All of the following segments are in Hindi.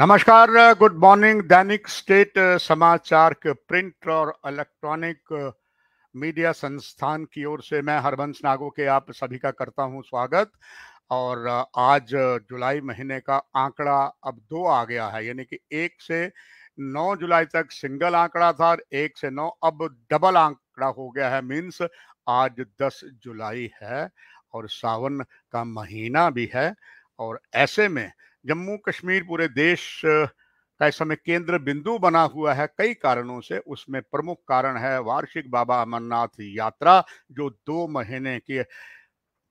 नमस्कार गुड मॉर्निंग दैनिक स्टेट समाचार के प्रिंट और इलेक्ट्रॉनिक मीडिया संस्थान की ओर से मैं हरबंश नागो के आप सभी का करता हूं स्वागत और आज जुलाई महीने का आंकड़ा अब दो आ गया है यानी कि एक से नौ जुलाई तक सिंगल आंकड़ा था और एक से नौ अब डबल आंकड़ा हो गया है मीन्स आज दस जुलाई है और सावन का महीना भी है और ऐसे में जम्मू कश्मीर पूरे देश का इस समय केंद्र बिंदु बना हुआ है कई कारणों से उसमें प्रमुख कारण है वार्षिक बाबा अमरनाथ यात्रा जो दो महीने की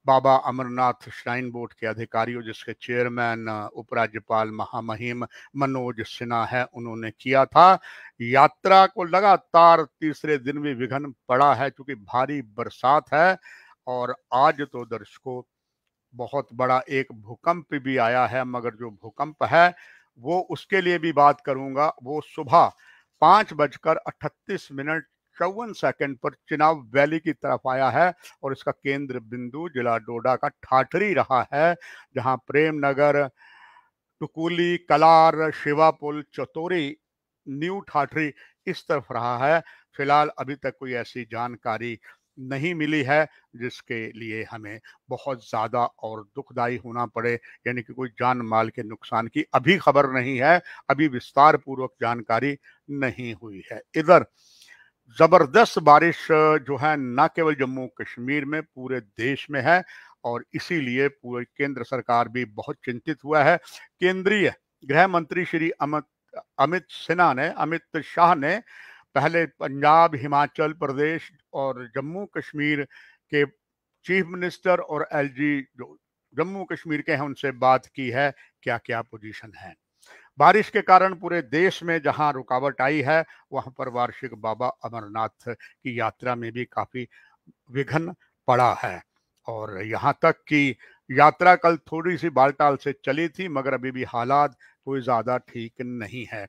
बाबा अमरनाथ श्राइन बोर्ड के अधिकारियों जिसके चेयरमैन उपराज्यपाल महामहिम मनोज सिन्हा है उन्होंने किया था यात्रा को लगातार तीसरे दिन भी विघन पड़ा है क्योंकि भारी बरसात है और आज तो दर्शकों बहुत बड़ा एक भूकंप भी आया है मगर जो भूकंप है वो उसके लिए भी बात करूंगा वो सुबह पाँच बजकर अट्ठतीस मिनट चौवन सेकंड पर चिनाव वैली की तरफ आया है और इसका केंद्र बिंदु जिला डोडा का ठाठरी रहा है जहां प्रेम नगर टुकुली कलार शिवापुल चतोरी न्यू ठाठरी इस तरफ रहा है फिलहाल अभी तक कोई ऐसी जानकारी नहीं मिली है जिसके लिए हमें बहुत ज़्यादा और दुखदायी होना पड़े यानी कि कोई जान माल के नुकसान की अभी खबर नहीं है अभी विस्तार पूर्वक जानकारी नहीं हुई है इधर ज़बरदस्त बारिश जो है न केवल जम्मू कश्मीर में पूरे देश में है और इसीलिए पूरे केंद्र सरकार भी बहुत चिंतित हुआ है केंद्रीय गृह मंत्री श्री अमित अमित सिन्हा ने अमित शाह ने पहले पंजाब हिमाचल प्रदेश और जम्मू कश्मीर के चीफ मिनिस्टर और एलजी जो जम्मू कश्मीर के हैं उनसे बात की है क्या क्या पोजीशन है बारिश के कारण पूरे देश में जहां रुकावट आई है वहां पर वार्षिक बाबा अमरनाथ की यात्रा में भी काफी विघन पड़ा है और यहाँ तक कि यात्रा कल थोड़ी सी बालटाल से चली थी मगर अभी भी हालात कोई ज़्यादा ठीक नहीं है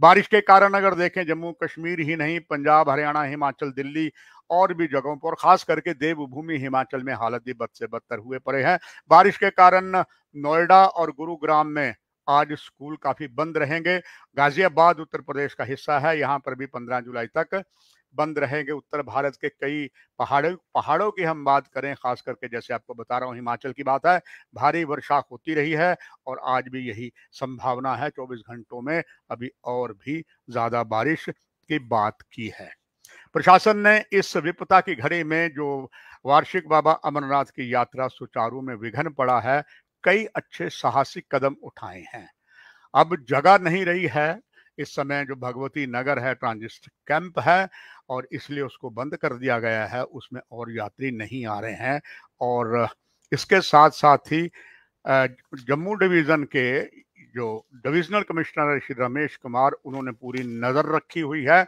बारिश के कारण अगर देखें जम्मू कश्मीर ही नहीं पंजाब हरियाणा हिमाचल दिल्ली और भी जगहों पर खास करके देवभूमि हिमाचल में हालत भी बद से बदतर हुए पड़े हैं बारिश के कारण नोएडा और गुरुग्राम में आज स्कूल काफी बंद रहेंगे गाजियाबाद उत्तर प्रदेश का हिस्सा है यहाँ पर भी 15 जुलाई तक बंद रहेंगे उत्तर भारत के कई पहाड़ों पहाड़ों की हम बात करें खास करके जैसे आपको बता रहा हूँ हिमाचल की बात है भारी वर्षा होती रही है और आज भी यही संभावना है 24 घंटों में अभी और भी ज़्यादा बारिश की बात की है प्रशासन ने इस विपता की घड़ी में जो वार्षिक बाबा अमरनाथ की यात्रा सुचारू में विघन पड़ा है कई अच्छे साहसिक कदम उठाए हैं अब जगह नहीं रही है इस समय जो भगवती नगर है ट्रांजिस्ट कैंप है और इसलिए उसको बंद कर दिया गया है उसमें और यात्री नहीं आ रहे हैं और इसके साथ साथ ही जम्मू डिवीज़न के जो डिविजनल कमिश्नर है श्री रमेश कुमार उन्होंने पूरी नज़र रखी हुई है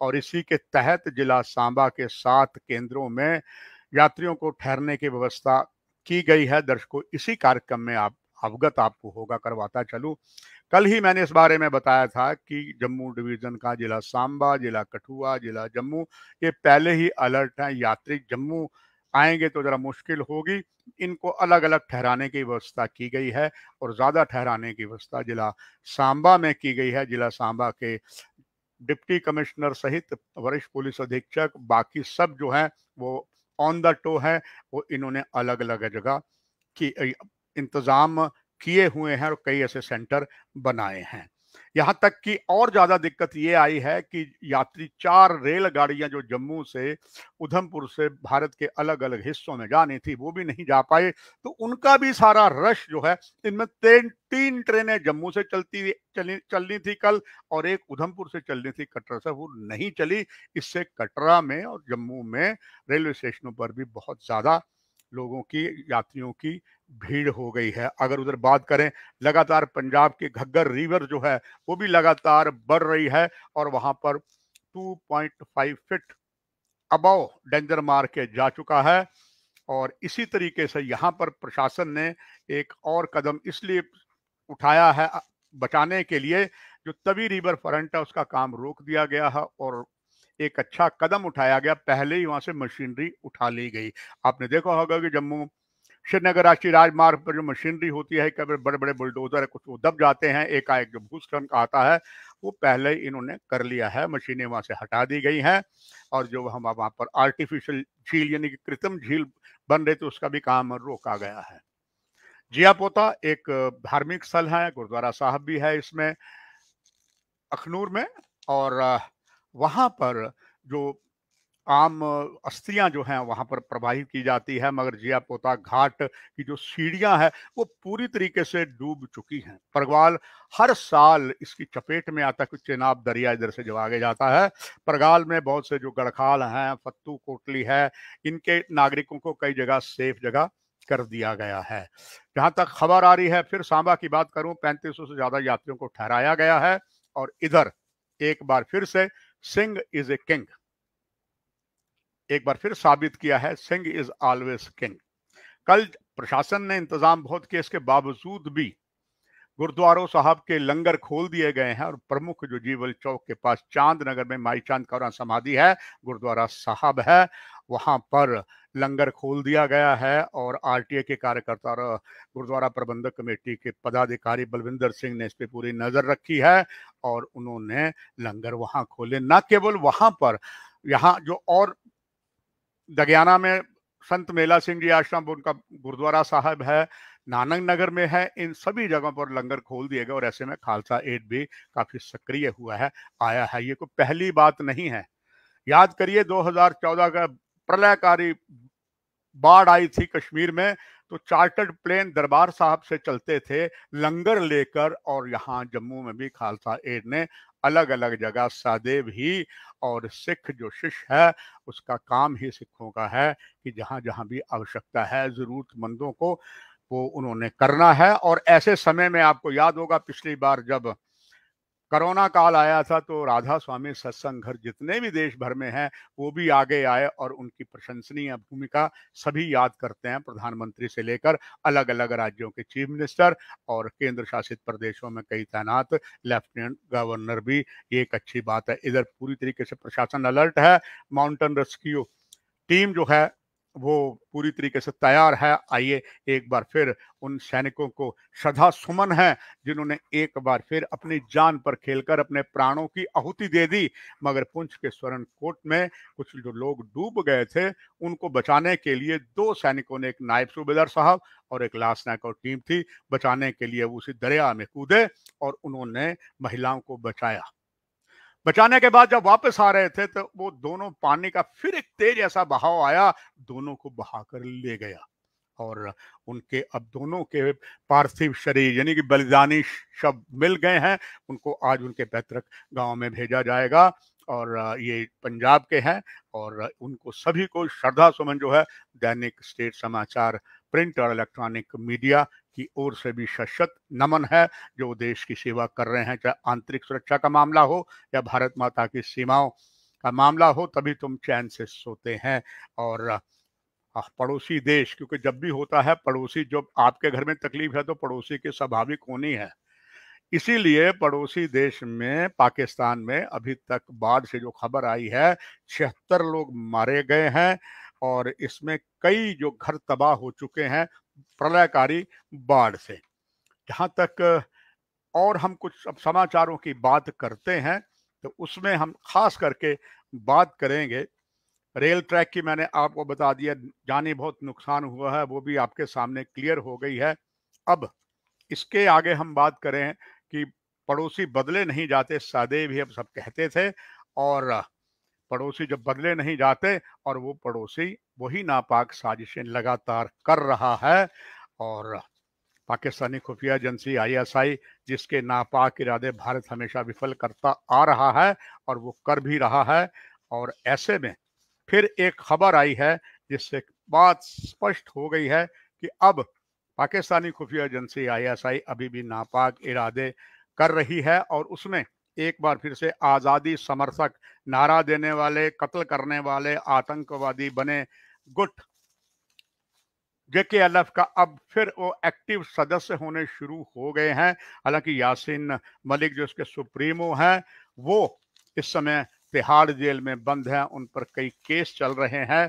और इसी के तहत जिला सांबा के सात केंद्रों में यात्रियों को ठहरने की व्यवस्था की गई है दर्शकों इसी कार्यक्रम में आप अवगत आपको होगा करवाता चलूं कल ही मैंने इस बारे में बताया था कि जम्मू डिवीजन का जिला सांबा जिला कठुआ जिला जम्मू ये पहले ही अलर्ट हैं यात्री जम्मू आएंगे तो ज़रा मुश्किल होगी इनको अलग अलग ठहराने की व्यवस्था की गई है और ज़्यादा ठहराने की व्यवस्था जिला सांबा में की गई है जिला सांबा के डिप्टी कमिश्नर सहित वरिष्ठ पुलिस अधीक्षक बाकी सब जो हैं वो ऑन द टो है वो इन्होंने अलग अलग जगह की इंतज़ाम किए हुए हैं और कई ऐसे सेंटर बनाए हैं यहां तक कि और ज्यादा दिक्कत ये आई है कि यात्री चार रेलगाड़ियां जो जम्मू से उधमपुर से भारत के अलग अलग हिस्सों में जानी थी वो भी नहीं जा पाए तो उनका भी सारा रश जो है इनमें तीन तीन ट्रेनें जम्मू से चलती चलनी चलनी थी कल और एक उधमपुर से चलनी थी कटरा से वो नहीं चली इससे कटरा में और जम्मू में रेलवे स्टेशनों पर भी बहुत ज्यादा लोगों की यात्रियों की भीड़ हो गई है अगर उधर बात करें लगातार पंजाब के घग्गर रिवर जो है वो भी लगातार बढ़ रही है और वहां पर 2.5 फीट अबव डेंजर मार्क के जा चुका है और इसी तरीके से यहाँ पर प्रशासन ने एक और कदम इसलिए उठाया है बचाने के लिए जो तभी रिवर फ्रंट है उसका काम रोक दिया गया है और एक अच्छा कदम उठाया गया पहले ही वहां से मशीनरी उठा ली गई आपने देखा होगा कि जम्मू श्रीनगर राष्ट्रीय राजमार्ग पर जो मशीनरी होती है कभी बड़े बड़े बुलडोजर कुछ वो दब जाते हैं एकाएक जो भूस्खलन का आता है वो पहले ही इन्होंने कर लिया है मशीनें वहाँ से हटा दी गई हैं और जो हम वहाँ पर आर्टिफिशियल झील यानी कि कृत्रिम झील बन रही थी उसका भी काम रोका गया है जिया पोता एक धार्मिक स्थल है गुरुद्वारा साहब भी है इसमें अखनूर में और वहाँ पर जो आम अस्थियां जो हैं वहाँ पर प्रवाहित की जाती है मगर जिया पोता घाट की जो सीढ़ियां हैं वो पूरी तरीके से डूब चुकी हैं परगवाल हर साल इसकी चपेट में आता है कुछ चेनाब दरिया इधर से जब आगे जाता है परगाल में बहुत से जो गड़खाल हैं फत्तू कोटली है इनके नागरिकों को कई जगह सेफ जगह कर दिया गया है जहाँ तक खबर आ रही है फिर सांबा की बात करूँ पैंतीस से ज़्यादा यात्रियों को ठहराया गया है और इधर एक बार फिर से सिंह इज ए किंग एक बार फिर साबित किया है सिंह इज ऑलवेज किंग कल प्रशासन ने इंतजाम बहुत किया इसके बावजूद भी गुरुद्वारों साहब के लंगर खोल दिए गए हैं और प्रमुख जो जीवल चौक के पास चांद नगर में माई चांद कौरा समाधि है गुरुद्वारा साहब है वहां पर लंगर खोल दिया गया है और आरटीए के कार्यकर्ता और गुरुद्वारा प्रबंधक कमेटी के पदाधिकारी बलविंदर सिंह ने इस पर पूरी नजर रखी है और उन्होंने लंगर वहां खोले न केवल वहां पर यहाँ जो और दगयाना में संत मेला सिंह जी आश्रम उनका गुरुद्वारा साहब है नानक नगर में है इन सभी जगहों पर लंगर खोल दिए गए और ऐसे में खालसा एड भी काफी सक्रिय हुआ है आया है ये कोई पहली बात नहीं है याद करिए 2014 का प्रलयकारी बाढ़ आई थी कश्मीर में तो चार्टर्ड प्लेन दरबार साहब से चलते थे लंगर लेकर और यहाँ जम्मू में भी खालसा एड ने अलग अलग जगह सादे ही और सिख जो शिष्य है उसका काम ही सिखों का है कि जहाँ जहाँ भी आवश्यकता है ज़रूरतमंदों को वो उन्होंने करना है और ऐसे समय में आपको याद होगा पिछली बार जब कोरोना काल आया था तो राधा स्वामी सत्संग घर जितने भी देश भर में हैं वो भी आगे आए और उनकी प्रशंसनीय भूमिका सभी याद करते हैं प्रधानमंत्री से लेकर अलग अलग राज्यों के चीफ मिनिस्टर और केंद्र शासित प्रदेशों में कई तैनात लेफ्टिनेंट गवर्नर भी ये एक अच्छी बात है इधर पूरी तरीके से प्रशासन अलर्ट है माउंटेन रेस्क्यू टीम जो है वो पूरी तरीके से तैयार है आइए एक बार फिर उन सैनिकों को श्रद्धा सुमन है जिन्होंने एक बार फिर अपनी जान पर खेलकर अपने प्राणों की आहुति दे दी मगर पुंछ के स्वर्ण कोट में कुछ जो लोग डूब गए थे उनको बचाने के लिए दो सैनिकों ने एक नायब सूबेदार साहब और एक लाश नायक और टीम थी बचाने के लिए वो उसी दरिया में कूदे और उन्होंने महिलाओं को बचाया बचाने के बाद जब वापस आ रहे थे तो वो दोनों पानी का फिर एक तेज ऐसा बहाव आया दोनों को बहाकर ले गया और उनके अब दोनों के पार्थिव शरीर यानी कि बलिदानी शब मिल गए हैं उनको आज उनके पैतृक गांव में भेजा जाएगा और ये पंजाब के हैं और उनको सभी को श्रद्धा सुमन जो है दैनिक स्टेट समाचार प्रिंट और इलेक्ट्रॉनिक मीडिया की ओर से भी सशक्त नमन है जो देश की सेवा कर रहे हैं चाहे आंतरिक सुरक्षा का मामला हो या भारत माता की सीमाओं का मामला हो तभी तुम चैन से सोते हैं और पड़ोसी देश क्योंकि जब भी होता है पड़ोसी जब आपके घर में तकलीफ है तो पड़ोसी के स्वाभाविक होनी है इसीलिए पड़ोसी देश में पाकिस्तान में अभी तक बाढ़ से जो खबर आई है छिहत्तर लोग मारे गए हैं और इसमें कई जो घर तबाह हो चुके हैं प्रलयकारी बाढ़ से जहाँ तक और हम कुछ अब समाचारों की बात करते हैं तो उसमें हम खास करके बात करेंगे रेल ट्रैक की मैंने आपको बता दिया जानी बहुत नुकसान हुआ है वो भी आपके सामने क्लियर हो गई है अब इसके आगे हम बात करें कि पड़ोसी बदले नहीं जाते सादे भी अब सब कहते थे और पड़ोसी जब बदले नहीं जाते और वो पड़ोसी वही नापाक साजिशें लगातार कर रहा है और पाकिस्तानी खुफिया एजेंसी आईएसआई जिसके नापाक इरादे भारत हमेशा विफल करता आ रहा है और वो कर भी रहा है और ऐसे में फिर एक खबर आई है जिससे बात स्पष्ट हो गई है कि अब पाकिस्तानी खुफिया एजेंसी आईएसआई अभी भी नापाक इरादे कर रही है और उसमें एक बार फिर से आज़ादी समर्थक नारा देने वाले कत्ल करने वाले आतंकवादी बने गुट जेके एल का अब फिर वो एक्टिव सदस्य होने शुरू हो गए हैं हालांकि यासीन मलिक जो इसके सुप्रीमो हैं वो इस समय तिहाड़ जेल में बंद हैं उन पर कई केस चल रहे हैं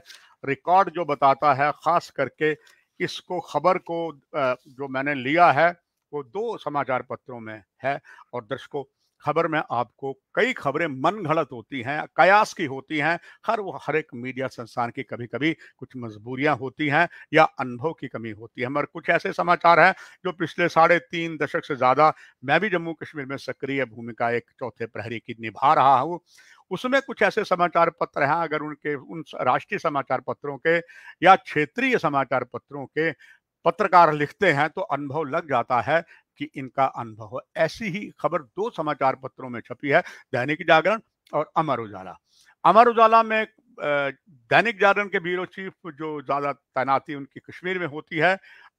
रिकॉर्ड जो बताता है खास करके इसको खबर को जो मैंने लिया है वो दो समाचार पत्रों में है और दर्शकों खबर में आपको कई खबरें मन घड़त होती हैं कयास की होती हैं हर वो हर एक मीडिया संस्थान की कभी कभी कुछ मजबूरियां होती हैं या अनुभव की कमी होती है मगर कुछ ऐसे समाचार हैं जो पिछले साढ़े तीन दशक से ज़्यादा मैं भी जम्मू कश्मीर में सक्रिय भूमिका एक चौथे प्रहरी की निभा रहा हूँ उसमें कुछ ऐसे समाचार पत्र हैं अगर उनके उन राष्ट्रीय समाचार पत्रों के या क्षेत्रीय समाचार पत्रों के पत्रकार लिखते हैं तो अनुभव लग जाता है कि इनका अनुभव हो ऐसी ही खबर दो समाचार पत्रों में छपी है दैनिक जागरण और अमर उजाला अमर उजाला में दैनिक जागरण के ब्यूरो चीफ जो ज़्यादा तैनाती उनकी कश्मीर में होती है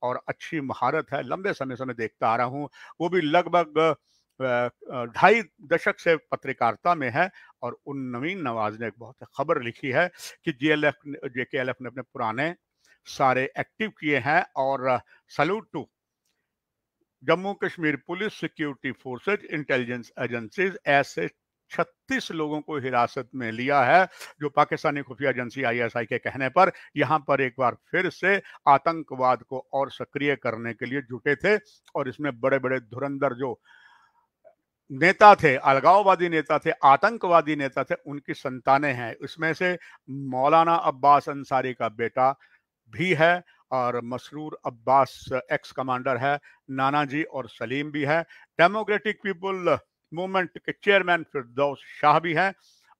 और अच्छी महारत है लंबे समय से मैं देखता आ रहा हूँ वो भी लगभग ढाई दशक से पत्रकारिता में है और उन नवीन नवाज ने एक बहुत खबर लिखी है कि जे एल एफ जे के एल एफ ने अपने पुराने सारे एक्टिव किए हैं और salute to Jammu Kashmir police security forces intelligence agencies ऐसे 36 लोगों को हिरासत में लिया है जो पाकिस्तानी खुफिया एजेंसी आईएसआई के कहने पर यहां पर एक बार फिर से आतंकवाद को और सक्रिय करने के लिए जुटे थे और इसमें बड़े बड़े धुरंधर जो नेता थे अलगाववादी नेता थे आतंकवादी नेता थे उनकी संतानें हैं इसमें से मौलाना अब्बास अंसारी का बेटा भी है और मसरूर अब्बास एक्स कमांडर है नाना जी और सलीम भी है डेमोक्रेटिक पीपल मूवमेंट के चेयरमैन फिरदौस शाह भी हैं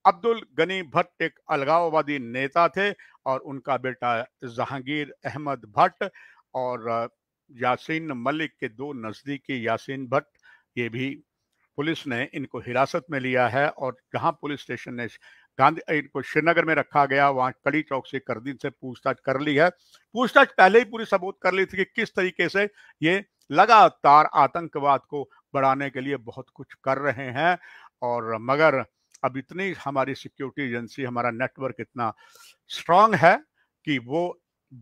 अब्दुल गनी भट्ट एक अलगाववादी नेता थे और उनका बेटा जहांगीर अहमद भट्ट और यासीन मलिक के दो नज़दीकी यासीन भट्ट ये भी पुलिस ने इनको हिरासत में लिया है और जहां पुलिस स्टेशन ने गांधी इनको श्रीनगर में रखा गया वहां कड़ी चौक से करदीन से पूछताछ कर ली है पूछताछ पहले ही पूरी सबूत कर ली थी कि किस तरीके से ये लगातार आतंकवाद को बढ़ाने के लिए बहुत कुछ कर रहे हैं और मगर अब इतनी हमारी सिक्योरिटी एजेंसी हमारा नेटवर्क इतना स्ट्रांग है कि वो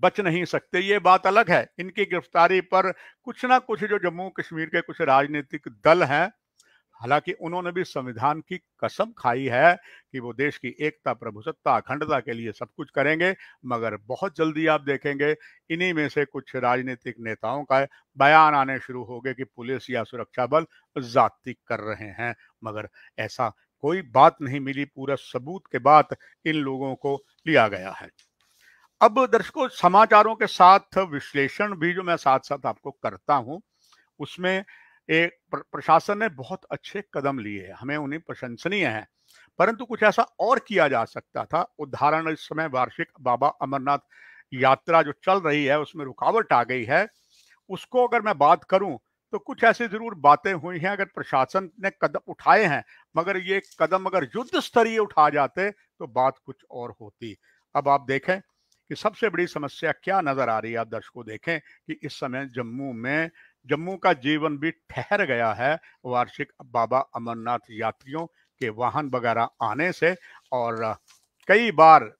बच नहीं सकते ये बात अलग है इनकी गिरफ्तारी पर कुछ ना कुछ जो जम्मू कश्मीर के कुछ राजनीतिक दल हैं हालांकि उन्होंने भी संविधान की कसम खाई है कि वो देश की एकता प्रभुसत्ता अखंडता के लिए सब कुछ करेंगे मगर बहुत जल्दी आप देखेंगे इन्हीं में से कुछ राजनीतिक नेताओं का बयान आने शुरू हो गए कि पुलिस या सुरक्षा बल जाति कर रहे हैं मगर ऐसा कोई बात नहीं मिली पूरा सबूत के बाद इन लोगों को लिया गया है अब दर्शकों समाचारों के साथ विश्लेषण भी जो मैं साथ साथ आपको करता हूं उसमें एक प्रशासन ने बहुत अच्छे कदम लिए हैं हमें उन्हें प्रशंसनीय है परंतु कुछ ऐसा और किया जा सकता था उदाहरण इस समय वार्षिक बाबा अमरनाथ यात्रा जो चल रही है उसमें रुकावट आ गई है उसको अगर मैं बात करूं तो कुछ ऐसी जरूर बातें हुई हैं अगर प्रशासन ने कदम उठाए हैं मगर ये कदम अगर युद्ध स्तरीय उठा जाते तो बात कुछ और होती अब आप देखें कि सबसे बड़ी समस्या क्या नजर आ रही है आप दर्शकों देखें कि इस समय जम्मू में जम्मू का जीवन भी ठहर गया है वार्षिक बाबा अमरनाथ यात्रियों के वाहन वगैरह आने से और कई बार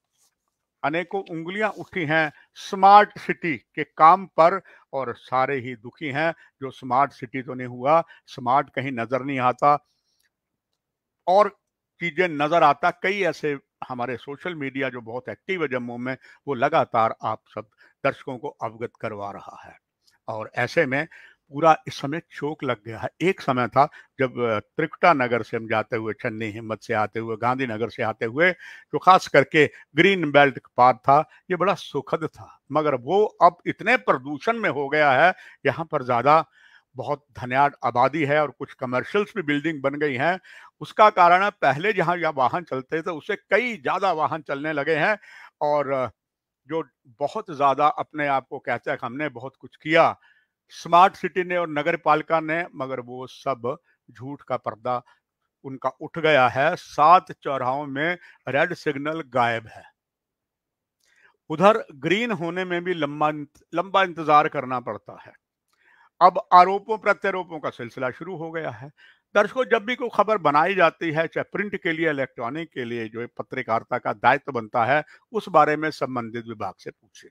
अनेकों उंगलियां उठी हैं स्मार्ट सिटी के काम पर और सारे ही दुखी हैं जो स्मार्ट सिटी तो नहीं हुआ स्मार्ट कहीं नजर नहीं आता और चीजें नजर आता कई ऐसे हमारे सोशल मीडिया जो बहुत एक्टिव है जम्मू में वो लगातार आप सब दर्शकों को अवगत करवा रहा है और ऐसे में पूरा इस समय चौक लग गया है एक समय था जब त्रिकुटा नगर से हम जाते हुए चन्नी हिम्मत से आते हुए गांधीनगर से आते हुए जो खास करके ग्रीन बेल्ट पार था ये बड़ा सुखद था मगर वो अब इतने प्रदूषण में हो गया है यहाँ पर ज़्यादा बहुत धन्याट आबादी है और कुछ कमर्शियल्स भी बिल्डिंग बन गई हैं उसका कारण है पहले जहाँ यहाँ वाहन चलते थे उससे कई ज़्यादा वाहन चलने लगे हैं और जो बहुत ज़्यादा अपने आप को कहते हैं हमने बहुत कुछ किया स्मार्ट सिटी ने और नगर पालिका ने मगर वो सब झूठ का पर्दा उनका उठ गया है सात चौराहों में रेड सिग्नल गायब है उधर ग्रीन होने में भी लंबा लंबा इंतजार करना पड़ता है अब आरोपों प्रत्यारोपों का सिलसिला शुरू हो गया है दर्शकों जब भी कोई खबर बनाई जाती है चाहे प्रिंट के लिए इलेक्ट्रॉनिक के लिए जो पत्रकारिता का दायित्व बनता है उस बारे में संबंधित विभाग से पूछे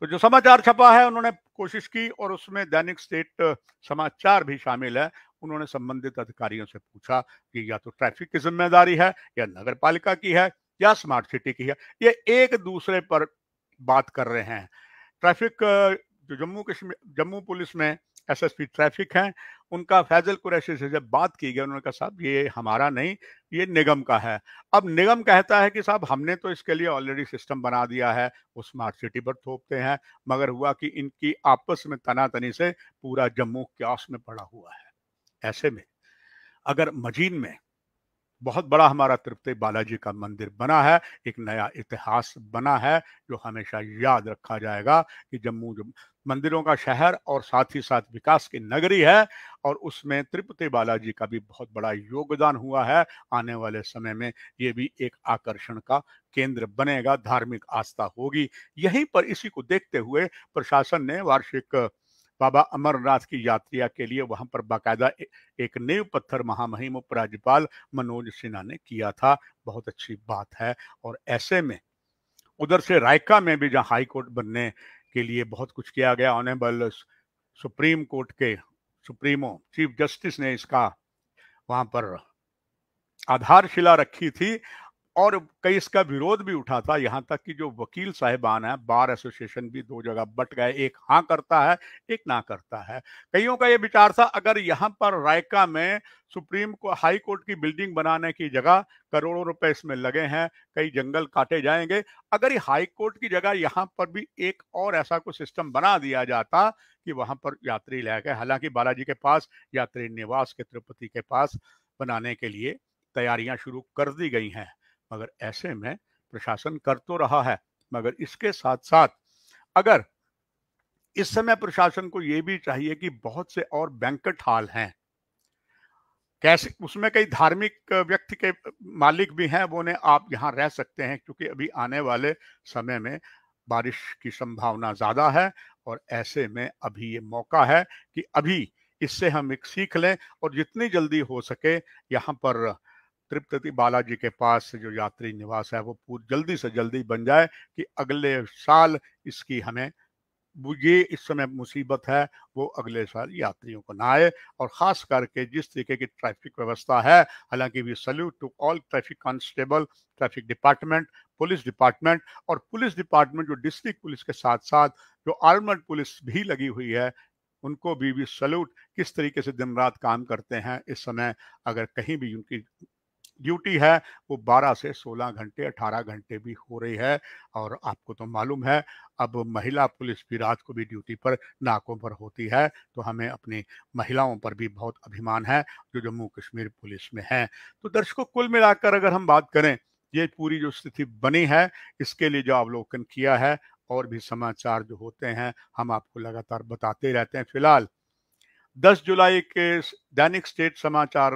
तो जो समाचार छपा है उन्होंने कोशिश की और उसमें दैनिक स्टेट समाचार भी शामिल है उन्होंने संबंधित अधिकारियों से पूछा कि या तो ट्रैफिक की जिम्मेदारी है या नगर पालिका की है या स्मार्ट सिटी की है ये एक दूसरे पर बात कर रहे हैं ट्रैफिक जो जम्मू कश्मीर जम्मू पुलिस में एसएसपी ट्रैफिक हैं उनका फैजल कुरैशी से जब बात की गई उन्होंने कहा साहब ये हमारा नहीं ये निगम का है अब निगम कहता है कि साहब हमने तो इसके लिए ऑलरेडी सिस्टम बना दिया है वो स्मार्ट सिटी पर थोपते हैं मगर हुआ कि इनकी आपस में तनातनी से पूरा जम्मू क्यास में पड़ा हुआ है ऐसे में अगर मजीद में बहुत बड़ा हमारा तृप्ति बालाजी का मंदिर बना है एक नया इतिहास बना है जो हमेशा याद रखा जाएगा कि जम्मू मंदिरों का शहर और साथ ही साथ विकास की नगरी है और उसमें तिरुपति बालाजी का भी बहुत बड़ा योगदान हुआ है आने वाले समय में ये भी एक आकर्षण का केंद्र बनेगा धार्मिक आस्था होगी यहीं पर इसी को देखते हुए प्रशासन ने वार्षिक बाबा अमरनाथ की यात्रा के लिए वहां पर बाकायदा एक नेव पत्थर महामहिम उपराज्यपाल मनोज सिन्हा ने किया था बहुत अच्छी बात है और ऐसे में उधर से रायका में भी जहाँ हाई कोर्ट बनने के लिए बहुत कुछ किया गया ऑनेबल सुप्रीम कोर्ट के सुप्रीमो चीफ जस्टिस ने इसका वहां पर आधारशिला रखी थी और कई इसका विरोध भी उठा था यहाँ तक कि जो वकील साहिबान है बार एसोसिएशन भी दो जगह बट गए एक हाँ करता है एक ना करता है कईयों का ये विचार था अगर यहाँ पर रायका में सुप्रीम को हाई कोर्ट की बिल्डिंग बनाने की जगह करोड़ों रुपए इसमें लगे हैं कई जंगल काटे जाएंगे अगर ये हाई कोर्ट की जगह यहाँ पर भी एक और ऐसा कोई सिस्टम बना दिया जाता कि वहाँ पर यात्री लाया गए हालांकि बालाजी के पास यात्री निवास के तिरुपति के पास बनाने के लिए तैयारियां शुरू कर दी गई हैं मगर ऐसे में प्रशासन कर तो रहा है मगर इसके साथ साथ अगर इस समय प्रशासन को यह भी चाहिए कि बहुत से और बैंकट हॉल हैं कैसे उसमें कई धार्मिक व्यक्ति के मालिक भी हैं वो ने आप यहाँ रह सकते हैं क्योंकि अभी आने वाले समय में बारिश की संभावना ज़्यादा है और ऐसे में अभी ये मौका है कि अभी इससे हम एक सीख लें और जितनी जल्दी हो सके यहाँ पर तृप्तति बालाजी के पास जो यात्री निवास है वो पूरी जल्दी से जल्दी बन जाए कि अगले साल इसकी हमें ये इस समय मुसीबत है वो अगले साल यात्रियों को ना आए और ख़ास करके जिस तरीके की ट्रैफिक व्यवस्था है हालांकि we salute to all traffic constable traffic department police department और पुलिस डिपार्टमेंट जो डिस्ट्रिक्ट पुलिस के साथ साथ जो आर्मड पुलिस भी लगी हुई है उनको भी वी सल्यूट किस तरीके से दिन रात काम करते हैं इस समय अगर कहीं भी उनकी ड्यूटी है वो 12 से 16 घंटे 18 घंटे भी हो रही है और आपको तो मालूम है अब महिला पुलिस भी रात को भी ड्यूटी पर नाकों पर होती है तो हमें अपनी महिलाओं पर भी बहुत अभिमान है जो जम्मू कश्मीर पुलिस में है तो दर्शकों कुल मिलाकर अगर हम बात करें ये पूरी जो स्थिति बनी है इसके लिए जो अवलोकन किया है और भी समाचार जो होते हैं हम आपको लगातार बताते रहते हैं फिलहाल 10 जुलाई के दैनिक स्टेट समाचार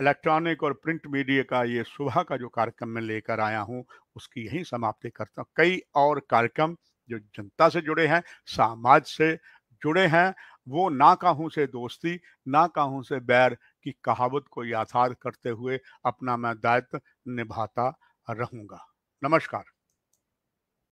इलेक्ट्रॉनिक और प्रिंट मीडिया का ये सुबह का जो कार्यक्रम मैं लेकर आया हूँ उसकी यही समाप्ति करता हूँ कई और कार्यक्रम जो जनता से जुड़े हैं समाज से जुड़े हैं वो ना कहूँ से दोस्ती ना कहूँ से बैर की कहावत को याथार्थ करते हुए अपना मैं दायित्व निभाता रहूँगा नमस्कार